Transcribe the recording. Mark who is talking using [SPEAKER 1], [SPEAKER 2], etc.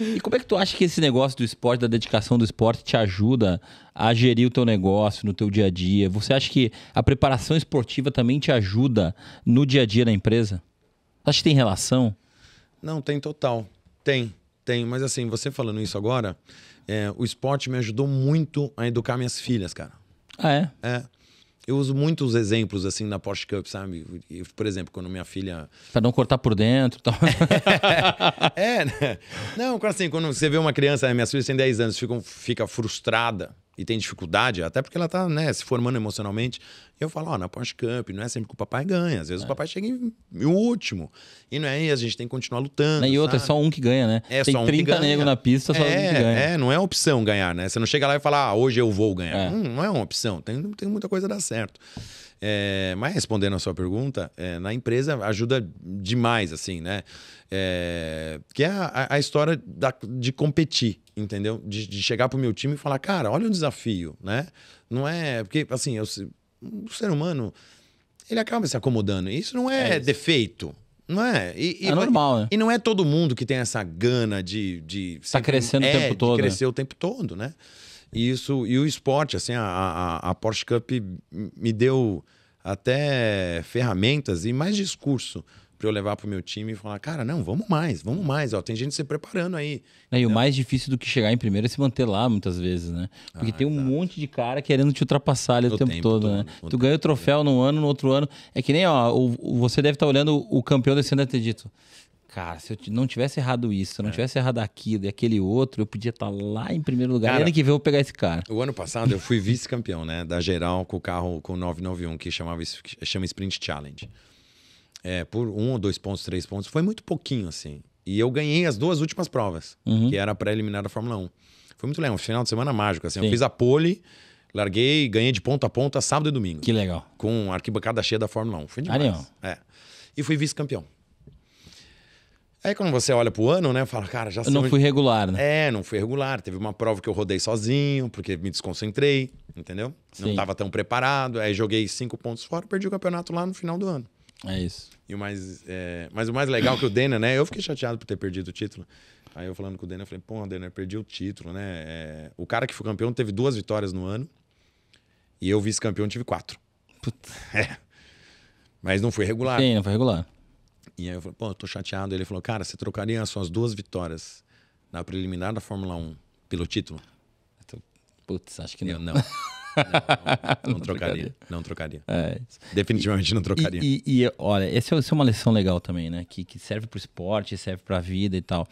[SPEAKER 1] E como é que tu acha que esse negócio do esporte, da dedicação do esporte, te ajuda a gerir o teu negócio, no teu dia a dia? Você acha que a preparação esportiva também te ajuda no dia a dia da empresa? Acha que tem relação?
[SPEAKER 2] Não, tem total. Tem, tem. Mas assim, você falando isso agora, é, o esporte me ajudou muito a educar minhas filhas, cara. Ah, é? É eu uso muitos exemplos assim na Porsche Cup, sabe? por exemplo, quando minha filha. Pra não cortar por dentro tal. Então. é, né? Não, assim, quando você vê uma criança, minha filha tem 10 anos, fica frustrada e tem dificuldade, até porque ela está né, se formando emocionalmente. Eu falo, ó, na Porsche Cup, não é sempre que o papai ganha. Às vezes é. o papai chega em, último. E não é, aí, a gente tem que continuar lutando. E outra, é só um que ganha, né? É, tem só um 30 que ganha. na pista, só é, um que é, ganha. É, não é opção ganhar, né? Você não chega lá e fala, ah, hoje eu vou ganhar. É. Não, não, é uma opção. Tem, tem muita coisa a dar certo. É, mas respondendo a sua pergunta, é, na empresa ajuda demais, assim, né? É, que é a, a história da, de competir, entendeu? De, de chegar pro meu time e falar, cara, olha o desafio, né? Não é. Porque, assim, eu, o ser humano ele acaba se acomodando. Isso não é, é isso. defeito. Não é? E, e é normal, né? E não é todo mundo que tem essa gana de. de tá crescendo é, o tempo todo. Né? Crescer né? o tempo todo, né? E, isso, e o esporte, assim, a, a, a Porsche Cup me deu até ferramentas e mais discurso para eu levar para o meu time e falar, cara, não, vamos mais, vamos mais, ó, tem gente se preparando aí.
[SPEAKER 1] Não, né, e o mais difícil do que chegar em primeiro é se manter lá, muitas vezes, né? Porque ah, tem um exato. monte de cara querendo te ultrapassar ali o, o tempo, tempo, todo, todo né? tu ganha o troféu num ano, no outro ano. É que nem, ó, o, você deve estar tá olhando o campeão desse ano ter dito. Cara, se eu não tivesse errado isso, se eu não é. tivesse errado aquilo e aquele outro, eu podia estar tá lá em primeiro lugar. Cara, e ano que
[SPEAKER 2] vem eu vou pegar esse cara. O ano passado eu fui vice-campeão, né? Da geral com o carro com o 991, que chamava, chama Sprint Challenge é, por um ou dois pontos, três pontos, foi muito pouquinho, assim. E eu ganhei as duas últimas provas, uhum. que era para eliminar da Fórmula 1. Foi muito legal, um final de semana mágico, assim. Eu fiz a pole, larguei, ganhei de ponta a ponta sábado e domingo. Que legal. Com a arquibancada cheia da Fórmula 1. Foi demais. Arião. É. E fui vice-campeão. Aí quando você olha pro ano, né, fala, cara, já sei. Não onde... fui regular, né? É, não fui regular. Teve uma prova que eu rodei sozinho, porque me desconcentrei, entendeu? Sim. Não estava tão preparado. Aí joguei cinco pontos fora, perdi o campeonato lá no final do ano. É isso. E o mais, é... Mas o mais legal é que o Denner, né? Eu fiquei chateado por ter perdido o título. Aí eu falando com o Denner, eu falei, pô, Denner, perdi o título, né? É... O cara que foi campeão teve duas vitórias no ano. E eu, vice-campeão, tive quatro. Puta. É. Mas não foi regular. Sim, não foi regular. E aí eu falei, pô, eu tô chateado. Ele falou, cara, você trocaria as suas duas vitórias na preliminar da Fórmula 1 pelo título? Putz, acho que não. Eu, não. Não, não, trocaria. Não trocaria. É. Definitivamente e, não trocaria. E,
[SPEAKER 1] e, e olha, essa é, é uma lição legal também, né? Que, que serve para o esporte, serve para a vida e tal.